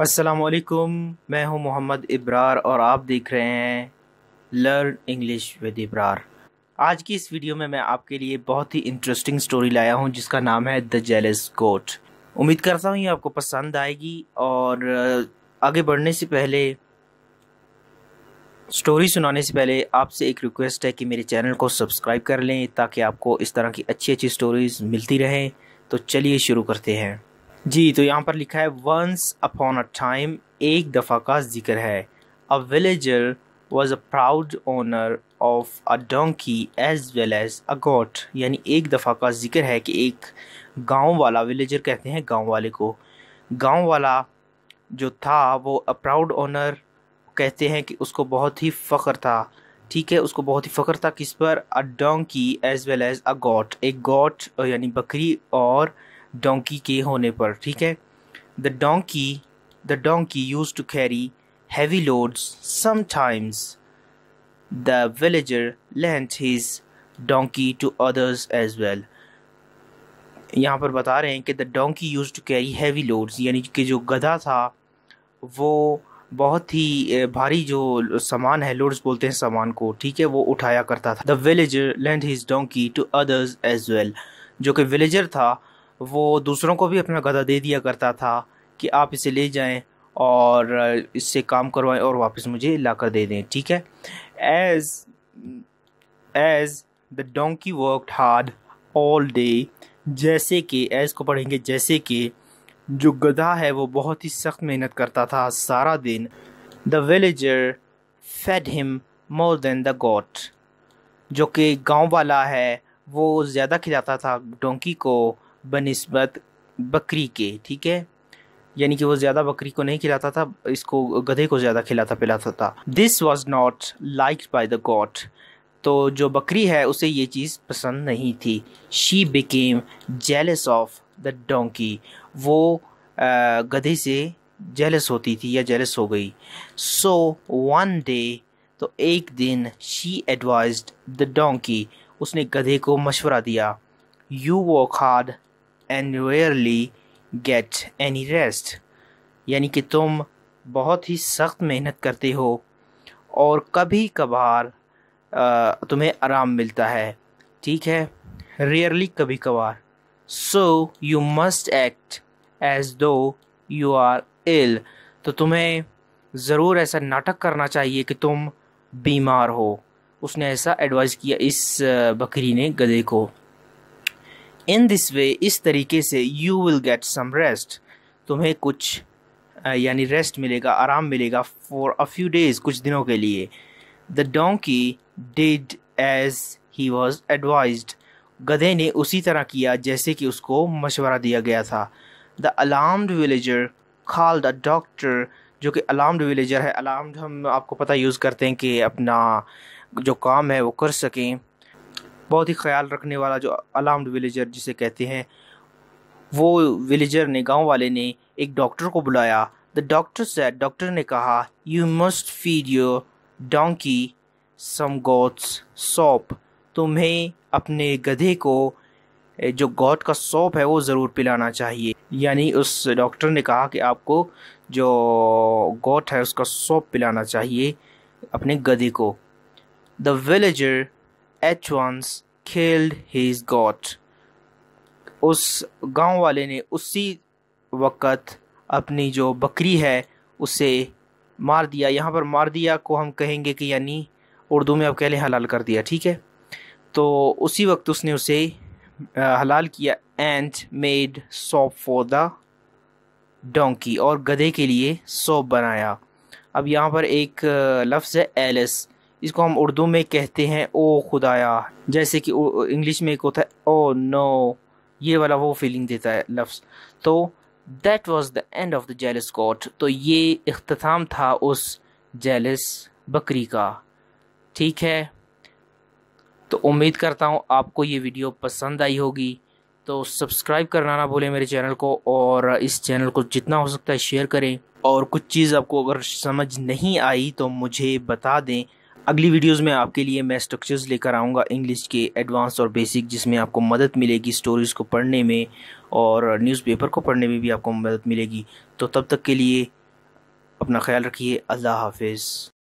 असलकुम मैं हूं मोहम्मद इब्रार और आप देख रहे हैं लर्न इंग्लिश विद इब्रार आज की इस वीडियो में मैं आपके लिए बहुत ही इंटरेस्टिंग स्टोरी लाया हूं जिसका नाम है द जेलस कोट उम्मीद करता हूं ये आपको पसंद आएगी और आगे बढ़ने से पहले स्टोरी सुनाने से पहले आपसे एक रिक्वेस्ट है कि मेरे चैनल को सब्सक्राइब कर लें ताकि आपको इस तरह की अच्छी अच्छी स्टोरीज़ मिलती रहें तो चलिए शुरू करते हैं जी तो यहाँ पर लिखा है वंस अपॉन अ टाइम एक दफ़ा का जिक्र है a villager was a proud owner of a donkey as well as a goat यानी एक दफ़ा का जिक्र है कि एक गांव वाला विलेजर कहते हैं गांव वाले को गांव वाला जो था वो अ प्राउड ओनर कहते हैं कि उसको बहुत ही फ़ख्र था ठीक है उसको बहुत ही फ़ख्र था किस पर a donkey as well as a goat एक गॉट यानी बकरी और डोंकी के होने पर ठीक है the donkey the donkey use to carry heavy loads sometimes the villager lent his donkey to others as well यहाँ पर बता रहे हैं कि the donkey use to carry heavy loads यानी कि जो गधा था वो बहुत ही भारी जो सामान है लोड्स बोलते हैं सामान को ठीक है वो उठाया करता था the villager lent his donkey to others as well जो कि विलेजर था वो दूसरों को भी अपना गधा दे दिया करता था कि आप इसे ले जाएं और इससे काम करवाएं और वापस मुझे ला कर दे दें ठीक है as as the donkey work hard all day जैसे कि एज को पढ़ेंगे जैसे कि जो गधा है वो बहुत ही सख्त मेहनत करता था सारा दिन the villager fed him more than the goat जो कि गांव वाला है वो ज़्यादा खिलाता था डोंकी को बनस्बत बकरी के ठीक है यानी कि वो ज़्यादा बकरी को नहीं खिलाता था इसको गधे को ज़्यादा खिलाता पिलाता था this was not liked by the goat तो जो बकरी है उसे ये चीज़ पसंद नहीं थी she became jealous of the donkey वो गधे से जेलस होती थी या जेलस हो गई सो वन डे तो एक दिन शी एडवाइज द डोंकी उसने गधे को मशवरा दिया you work hard and rarely get any rest यानी कि तुम बहुत ही सख्त मेहनत करते हो और कभी कभार तुम्हें आराम मिलता है ठीक है रेयरली कभी कभार so you must act as though you are ill तो तुम्हें ज़रूर ऐसा नाटक करना चाहिए कि तुम बीमार हो उसने ऐसा एडवाइस किया इस बकरी ने गधे को इन दिस वे इस तरीके से you will get some rest तुम्हें कुछ यानी रेस्ट मिलेगा आराम मिलेगा फॉर अ फ्यू डेज कुछ दिनों के लिए the donkey did as he was advised गधे ने उसी तरह किया जैसे कि उसको मशवरा दिया गया था the alarmed villager called the doctor जो कि अलार्म्ड विलेजर है अलार्म्ड हम आपको पता यूज़ करते हैं कि अपना जो काम है वो कर सकें बहुत ही ख्याल रखने वाला जो अलार्म्ड विलेजर जिसे कहते हैं वो विलेजर ने गांव वाले ने एक डॉक्टर को बुलाया द डॉक्टर से डॉक्टर ने कहा you must feed your donkey some goat's soup तुम्हें अपने गधे को जो गॉड का सॉप है वो ज़रूर पिलाना चाहिए यानी उस डॉक्टर ने कहा कि आपको जो गॉट है उसका सॉप पिलाना चाहिए अपने गधे को the villager at once killed his goat उस गांव वाले ने उसी वक़्त अपनी जो बकरी है उसे मार दिया यहाँ पर मार दिया को हम कहेंगे कि यानी उर्दू में अब कह लें हलाल कर दिया ठीक है तो उसी वक्त उसने उसे हलाल किया and made soup for the donkey और गधे के लिए सॉप बनाया अब यहाँ पर एक लफ्ज़ है एलिस इसको हम उर्दू में कहते हैं ओ खुदाया जैसे कि इंग्लिश में एक होता है ओ नो ये वाला वो फीलिंग देता है लफ्ज़ तो that was the end of the jealous goat तो ये अख्ताम था उस जेलस बकरी का ठीक है तो उम्मीद करता हूँ आपको ये वीडियो पसंद आई होगी तो सब्सक्राइब करना ना भूलें मेरे चैनल को और इस चैनल को जितना हो सकता है शेयर करें और कुछ चीज़ आपको अगर समझ नहीं आई तो मुझे बता दें अगली वीडियोस में आपके लिए मैं स्ट्रक्चर्स लेकर आऊँगा इंग्लिश के एडवांस और बेसिक जिसमें आपको मदद मिलेगी स्टोरीज़ को पढ़ने में और न्यूज़पेपर को पढ़ने में भी आपको मदद मिलेगी तो तब तक के लिए अपना ख्याल रखिए अल्लाह हाफिज़